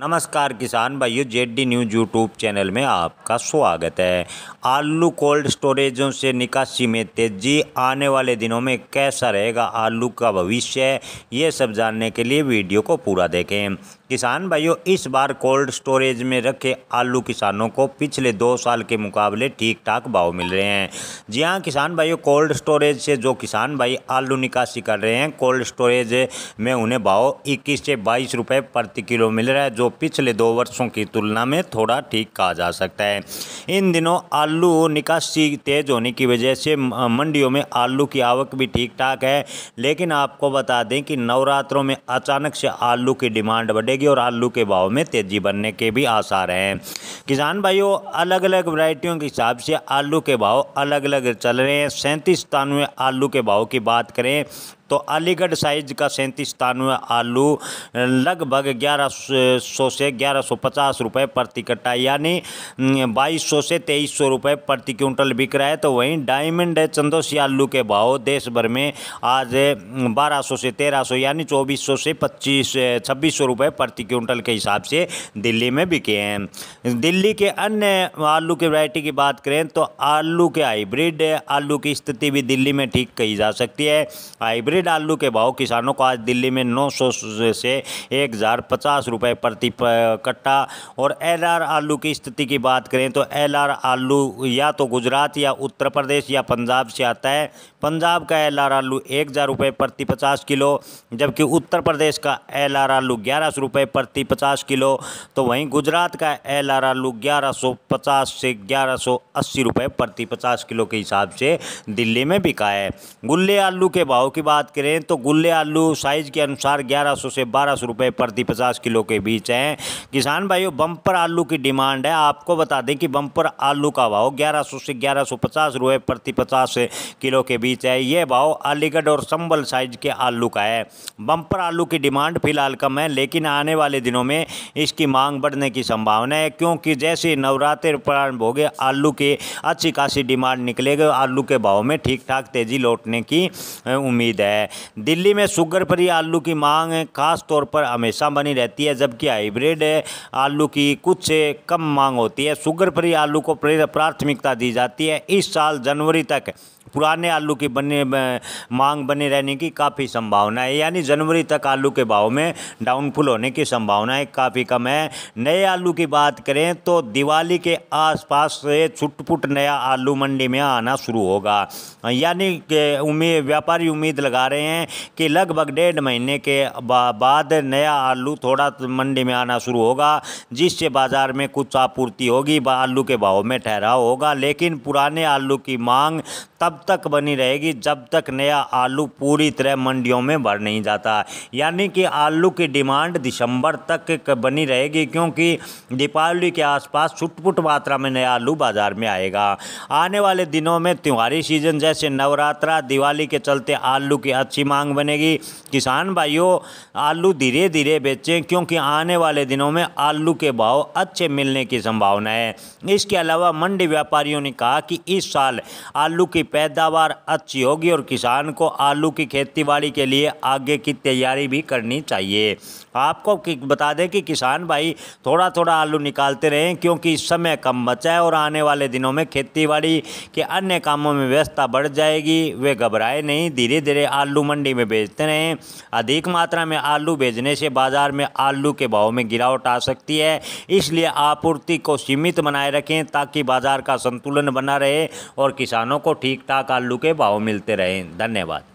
नमस्कार किसान भाइयों जेडी न्यूज यूट्यूब चैनल में आपका स्वागत है आलू कोल्ड स्टोरेजों से निकासी में तेजी आने वाले दिनों में कैसा रहेगा आलू का भविष्य ये सब जानने के लिए वीडियो को पूरा देखें किसान भाइयों इस बार कोल्ड स्टोरेज में रखे आलू किसानों को पिछले दो साल के मुकाबले ठीक ठाक भाव मिल रहे हैं जी हाँ किसान भाइयों कोल्ड स्टोरेज से जो किसान भाई आलू निकासी कर रहे हैं कोल्ड स्टोरेज में उन्हें भाव इक्कीस से बाईस रुपये प्रति किलो मिल रहा है जो पिछले दो वर्षों की तुलना में थोड़ा ठीक कहा जा सकता है इन दिनों आलू निकासी तेज़ होने की वजह से मंडियों में आलू की आवक भी ठीक ठाक है लेकिन आपको बता दें कि नवरात्रों में अचानक से आलू की डिमांड बढ़ेगी मुर्गी और आलू के भाव में तेज़ी बनने के भी आसार हैं किसान भाइयों अलग अलग वैरायटियों के हिसाब से आलू के भाव अलग अलग चल रहे हैं सैंतीस सतानवे आलू के भाव की बात करें तो अलीगढ़ साइज का सैंतीस सतानवे आलू लगभग ग्यारह सौ से ग्यारह सौ पचास रुपये प्रति कट्टा यानी बाईस सौ से तेईस सौ रुपये प्रति क्विंटल बिक रहा है तो वहीं डायमंड चंदोसी आलू के भाव देश भर में आज बारह सौ से तेरह सौ यानी चौबीस सौ से पच्चीस छब्बीस सौ रुपये प्रति क्विंटल के हिसाब से दिल्ली में बिके हैं दिल्ली के अन्य आलू की वरायटी की बात करें तो आलू के हाइब्रिड आलू की स्थिति भी दिल्ली में ठीक कही जा सकती है हाइब्रिड सफेद आलू के भाव किसानों को आज दिल्ली में 900 से एक रुपए प्रति कट्टा और एलआर आलू की स्थिति की बात करें तो एलआर आलू या तो गुजरात या उत्तर प्रदेश या पंजाब से आता है पंजाब का एल आलू एक हज़ार प्रति पचास किलो जबकि उत्तर प्रदेश का एल आलू ग्यारह सौ प्रति पचास किलो तो वहीं गुजरात का एल आलू ग्यारह सौ पचास से ग्यारह सौ अस्सी रुपये प्रति पचास किलो के हिसाब से दिल्ली में बिका है गुल्ले आलू के भाव की बात करें तो गुल्ले आलू साइज़ के अनुसार 1100 से 1200 रुपए प्रति 50 किलो के बीच हैं किसान भाइयों बम्पर आलू की डिमांड है आपको बता दें कि बम्पर आलू का भाव 1100 से 1150 रुपए प्रति 50 किलो के बीच है ये भाव अलीगढ़ और संबल साइज के आलू का है बम्पर आलू की डिमांड फिलहाल कम है लेकिन आने वाले दिनों में इसकी मांग बढ़ने की संभावना है क्योंकि जैसे नवरात्र प्रारंभ हो गए आलू की अच्छी खासी डिमांड निकलेगी आलू के भाव में ठीक ठाक तेज़ी लौटने की उम्मीद है है दिल्ली में शुगर फ्री आलू की मांग खास तौर पर हमेशा बनी रहती है जबकि हाइब्रिड आलू की कुछ से कम मांग होती है शुगर फ्री आलू को प्राथमिकता दी जाती है इस साल जनवरी तक पुराने आलू की बने मांग बने रहने की काफ़ी संभावना है यानी जनवरी तक आलू के भाव में डाउनफुल होने की संभावनाएं काफ़ी कम है नए आलू की बात करें तो दिवाली के आसपास से छुटपुट नया आलू मंडी में आना शुरू होगा यानी उम्मीद व्यापारी उम्मीद लगा बता रहे हैं कि लगभग डेढ़ महीने के बाद नया आलू थोड़ा मंडी में आना शुरू होगा जिससे बाज़ार में कुछ आपूर्ति होगी आलू के भाव में ठहराव होगा लेकिन पुराने आलू की मांग तब तक बनी रहेगी जब तक नया आलू पूरी तरह मंडियों में भर नहीं जाता यानी कि आलू की डिमांड दिसंबर तक बनी रहेगी क्योंकि दीपावली के आसपास छुटपुट मात्रा में नया आलू बाज़ार में आएगा आने वाले दिनों में त्योहारी सीजन जैसे नवरात्रा दिवाली के चलते आलू की अच्छी मांग बनेगी किसान भाइयों आलू धीरे धीरे बेचें क्योंकि आने वाले दिनों में आलू के भाव अच्छे मिलने की संभावना है इसके अलावा मंडी व्यापारियों ने कहा कि इस साल आलू की पैदावार अच्छी होगी और किसान को आलू की खेती बाड़ी के लिए आगे की तैयारी भी करनी चाहिए आपको बता दें कि किसान भाई थोड़ा थोड़ा आलू निकालते रहें क्योंकि इस समय कम बचा है और आने वाले दिनों में खेतीबाड़ी के अन्य कामों में व्यवस्था बढ़ जाएगी वे घबराए नहीं धीरे धीरे आलू मंडी में बेचते रहें अधिक मात्रा में आलू बेचने से बाज़ार में आलू के भाव में गिरावट आ सकती है इसलिए आपूर्ति को सीमित बनाए रखें ताकि बाज़ार का संतुलन बना रहे और किसानों को ठीक आधुनिकता का लुके भाव मिलते रहें धन्यवाद